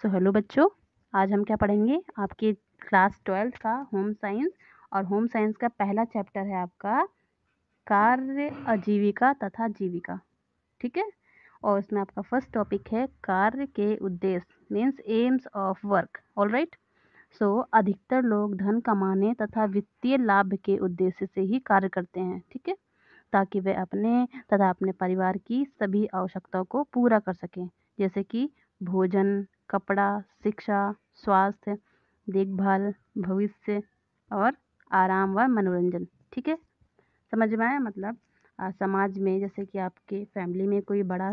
so hello बच्चों आज हम क्या पढ़ेंगे आपके क्लास ट्वेल्थ का होम साइंस और होम साइंस का पहला चैप्टर है आपका कार्य आजीविका तथा जीविका ठीक है और इसमें आपका फर्स्ट टॉपिक है कार्य के उद्देश्य means aims of work all right so अधिकतर लोग धन कमाने तथा वित्तीय लाभ के उद्देश्य से ही कार्य करते हैं ठीक है ताकि वे अपने तथा अपने परिवार की सभी आवश्यकताओं को पूरा कर सकें जैसे कि भोजन कपड़ा शिक्षा स्वास्थ्य देखभाल भविष्य और आराम व मनोरंजन ठीक है समझ में आया मतलब समाज में जैसे कि आपके फैमिली में कोई बड़ा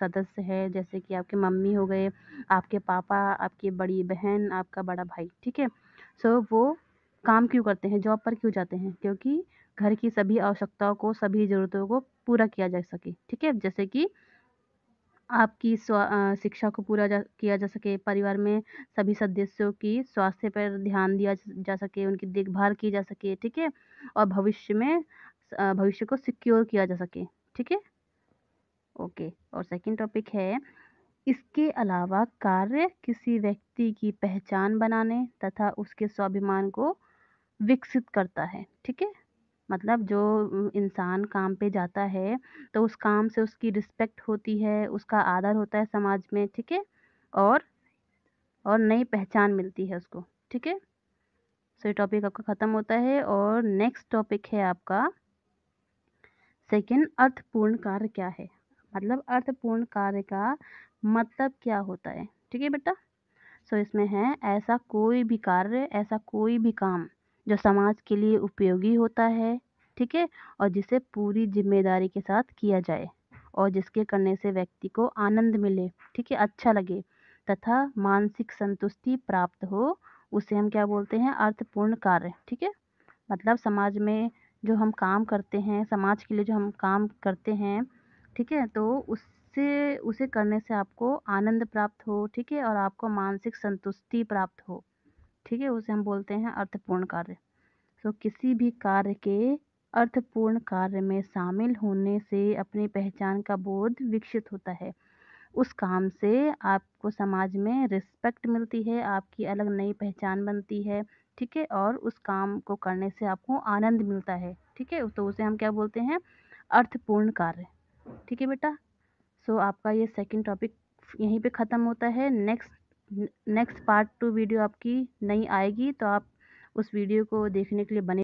सदस्य है जैसे कि आपके मम्मी हो गए आपके पापा आपकी बड़ी बहन आपका बड़ा भाई ठीक है सो वो काम क्यों करते हैं जॉब पर क्यों जाते हैं क्योंकि घर की सभी आवश्यकताओं को सभी ज़रूरतों को पूरा किया जा सके ठीक है जैसे कि आपकी शिक्षा को पूरा जा किया जा सके परिवार में सभी सदस्यों की स्वास्थ्य पर ध्यान दिया जा सके उनकी देखभाल की जा सके ठीक है और भविष्य में भविष्य को सिक्योर किया जा सके ठीक है ओके और सेकंड टॉपिक है इसके अलावा कार्य किसी व्यक्ति की पहचान बनाने तथा उसके स्वाभिमान को विकसित करता है ठीक है मतलब जो इंसान काम पे जाता है तो उस काम से उसकी रिस्पेक्ट होती है उसका आदर होता है समाज में ठीक है और और नई पहचान मिलती है उसको ठीक है सो ये टॉपिक आपका ख़त्म होता है और नेक्स्ट टॉपिक है आपका सेकंड अर्थपूर्ण कार्य क्या है मतलब अर्थपूर्ण कार्य का मतलब क्या होता है ठीक है बेटा सो so, इसमें है ऐसा कोई भी कार्य ऐसा कोई भी काम जो समाज के लिए उपयोगी होता है ठीक है और जिसे पूरी जिम्मेदारी के साथ किया जाए और जिसके करने से व्यक्ति को आनंद मिले ठीक है अच्छा लगे तथा मानसिक संतुष्टि प्राप्त हो उसे हम क्या बोलते हैं अर्थपूर्ण कार्य ठीक है मतलब समाज में जो हम काम करते हैं समाज के लिए जो हम काम करते हैं ठीक है तो उससे उसे करने से आपको आनंद प्राप्त हो ठीक है और आपको मानसिक संतुष्टि प्राप्त हो ठीक है उसे हम बोलते हैं अर्थपूर्ण कार्य तो किसी भी कार्य के अर्थपूर्ण कार्य में शामिल होने से अपनी पहचान का बोध विकसित होता है उस काम से आपको समाज में रिस्पेक्ट मिलती है आपकी अलग नई पहचान बनती है ठीक है और उस काम को करने से आपको आनंद मिलता है ठीक है तो उसे हम क्या बोलते हैं अर्थपूर्ण कार्य ठीक है बेटा सो so, आपका ये सेकंड टॉपिक यहीं पे ख़त्म होता है next next part two video आपकी नहीं आएगी तो आप उस वीडियो को देखने के लिए बने